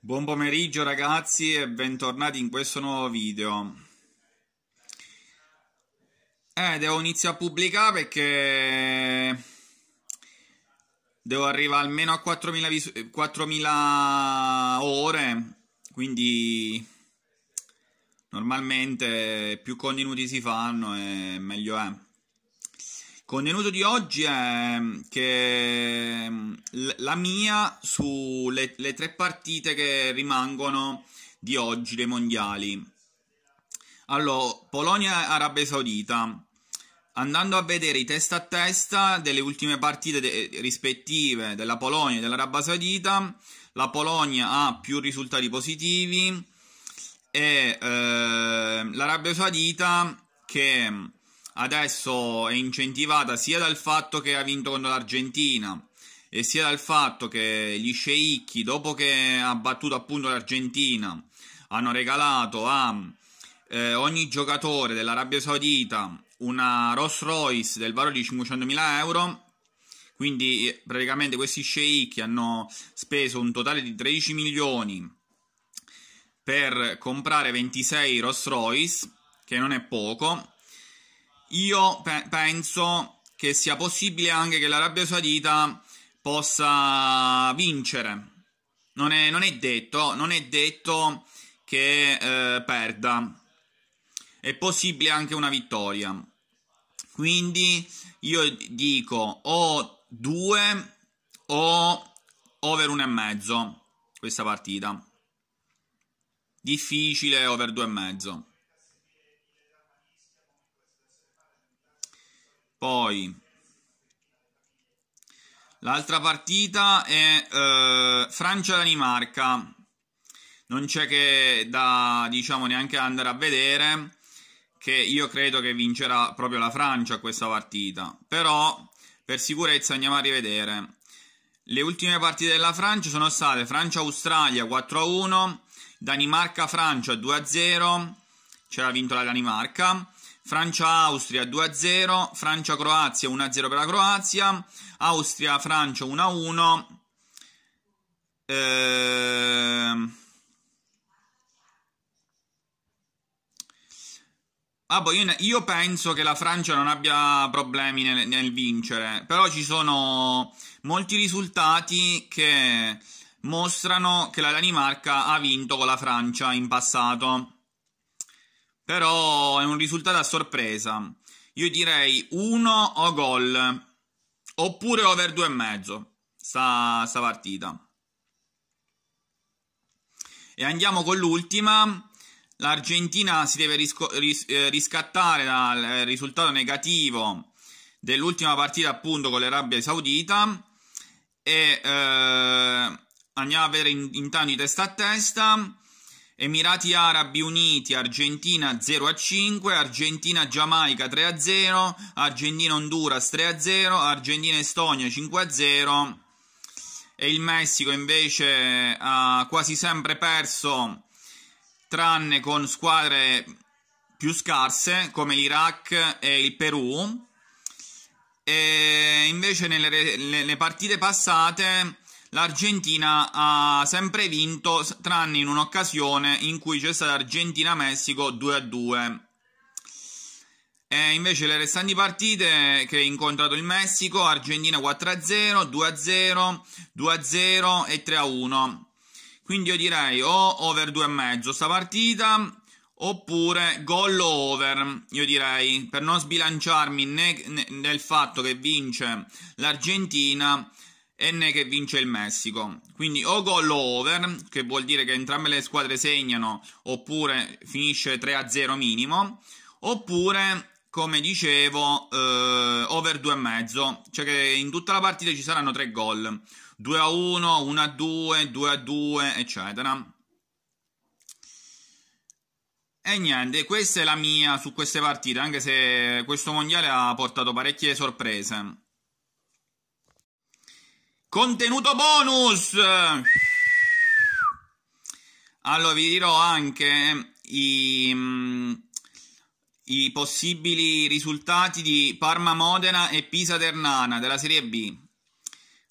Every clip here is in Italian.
Buon pomeriggio ragazzi e bentornati in questo nuovo video. Eh, devo iniziare a pubblicare perché devo arrivare almeno a 4000, 4000 ore, quindi normalmente più contenuti si fanno e meglio è. Contenuto di oggi è mm, che mm, la mia sulle tre partite che rimangono di oggi dei mondiali. Allora, Polonia-Arabia e Saudita. Andando a vedere i testa a testa delle ultime partite de rispettive della Polonia e dell'Arabia Saudita, la Polonia ha più risultati positivi e eh, l'Arabia Saudita che mm, adesso è incentivata sia dal fatto che ha vinto contro l'Argentina e sia dal fatto che gli sceicchi, dopo che ha battuto appunto l'Argentina, hanno regalato a eh, ogni giocatore dell'Arabia Saudita una Rolls Royce del valore di 500.000 euro. Quindi eh, praticamente questi sceicchi hanno speso un totale di 13 milioni per comprare 26 Rolls Royce, che non è poco io pe- penso che sia possibile anche che l'Arabia Saudita possa vincere. Non è, non è detto, non è detto che eh, perda. È possibile anche una vittoria. Quindi io dico o 2 o over e mezzo questa partita. Difficile over e mezzo. Poi l'altra partita è eh, Francia-Danimarca. Non c'è che da diciamo neanche andare a vedere che io credo che vincerà proprio la Francia questa partita. Però per sicurezza andiamo a rivedere. Le ultime partite della Francia sono state Francia-Australia 4-1, Danimarca-Francia 2-0, c'era vinto la Danimarca, Francia-Austria 2-0, Francia-Croazia 1-0 per la Croazia, Austria-Francia 1-1. Eh... Ah, boh, io, io, penso che la Francia non abbia problemi nel, nel vincere, però ci sono molti risultati che mostrano che la Danimarca ha vinto con la Francia in passato. Però è un risultato a sorpresa. Io direi 1 o gol. Oppure over 2,5. Sta, sta partita. E andiamo con l'ultima. L'Argentina si deve risco- ris- eh, riscattare dal risultato negativo dell'ultima partita appunto con l'Arabia Saudita. E eh, andiamo a vedere in- intanto di testa a testa. Emirati Arabi Uniti, Argentina 0 a 5, Argentina Giamaica 3 a 0, Argentina Honduras 3 a 0, Argentina Estonia 5 a 0 e il Messico invece ha quasi sempre perso tranne con squadre più scarse come l'Iraq e il Perù e invece nelle, nelle partite passate l'Argentina ha sempre vinto, tranne in un'occasione in cui c'è stata Argentina-Messico 2-2. E invece le restanti partite che ha incontrato il Messico, Argentina 4-0, 2-0, 2-0 e 3-1. Quindi io direi o over 2,5 sta partita, oppure gol over, io direi, per non sbilanciarmi né, né, nel fatto che vince l'Argentina N che vince il Messico. Quindi o gol over, che vuol dire che entrambe le squadre segnano, oppure finisce 3-0 minimo, oppure, come dicevo, eh, over 2,5, cioè che in tutta la partita ci saranno 3 gol. 2 1, 1 2, 2 2, eccetera. E niente, questa è la mia su queste partite, anche se questo mondiale ha portato parecchie sorprese. Contenuto bonus! Allora, vi dirò anche i, mm, i possibili risultati di Parma-Modena e Pisa-Ternana della Serie B.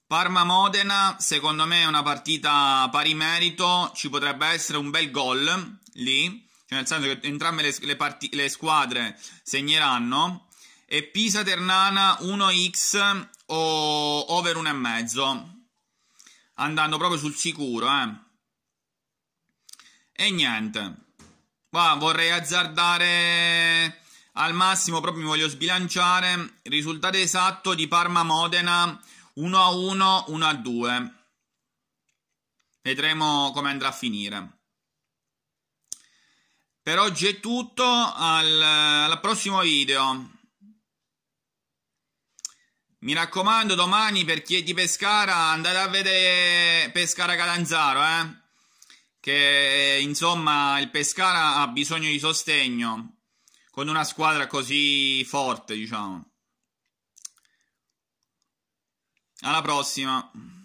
Parma-Modena, secondo me, è una partita pari merito. Ci potrebbe essere un bel gol lì. Cioè nel senso che entrambe le, le, le squadre segneranno. E Pisa-Ternana 1x o over mezzo andando proprio sul sicuro eh. e niente qua vorrei azzardare al massimo proprio mi voglio sbilanciare risultato esatto di Parma Modena 1 a 1 1 a 2 vedremo come andrà a finire per oggi è tutto al, al prossimo video mi raccomando, domani per chi è di Pescara andate a vedere Pescara Catanzaro, eh? Che insomma il Pescara ha bisogno di sostegno con una squadra così forte, diciamo. Alla prossima.